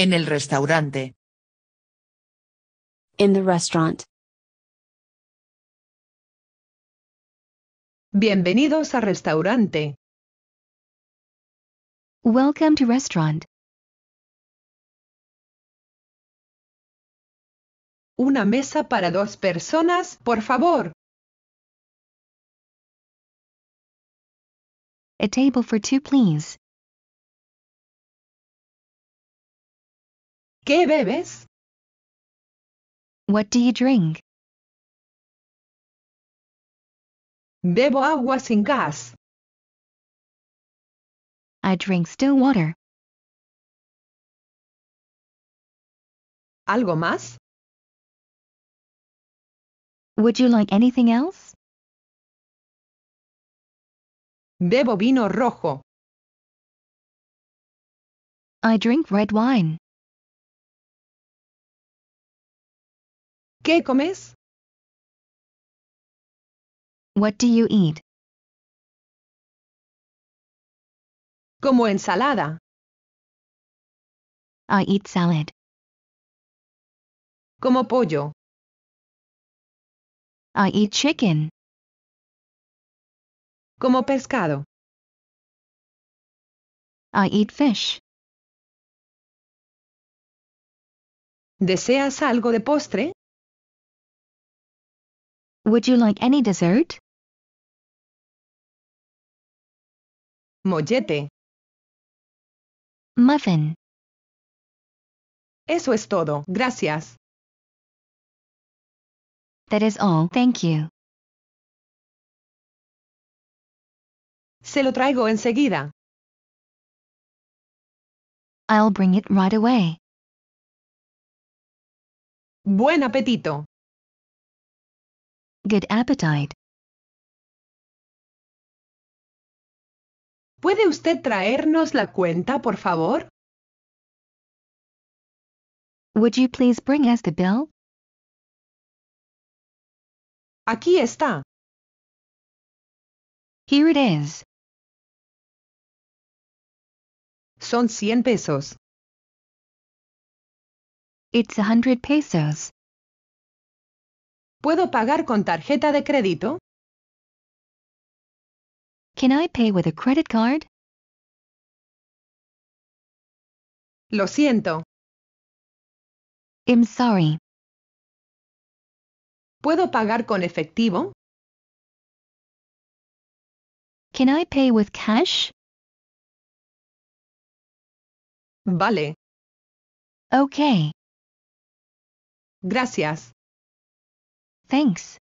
En el restaurante. In the restaurant. Bienvenidos a restaurante. Welcome to restaurant. Una mesa para dos personas, por favor. A table for two, please. ¿Qué bebes? What do you drink? Bebo agua sin gas. I drink still water. ¿Algo más? Would you like anything else? Bebo vino rojo. I drink red wine. ¿Qué comes? What do you eat? Como ensalada. I eat salad. Como pollo. I eat chicken. Como pescado. I eat fish. ¿Deseas algo de postre? Would you like any dessert? Mollete. Muffin. Eso es todo, gracias. That is all, thank you. Se lo traigo enseguida. I'll bring it right away. Buen apetito. Good appetite. ¿Puede usted traernos la cuenta, por favor? Would you please bring us the bill? Aquí está. Here it is. Son 100 pesos. It's a hundred pesos. ¿Puedo pagar con tarjeta de crédito? Can I pay with a credit card? Lo siento. I'm sorry. ¿Puedo pagar con efectivo? Can I pay with cash? Vale. Okay. Gracias. Thanks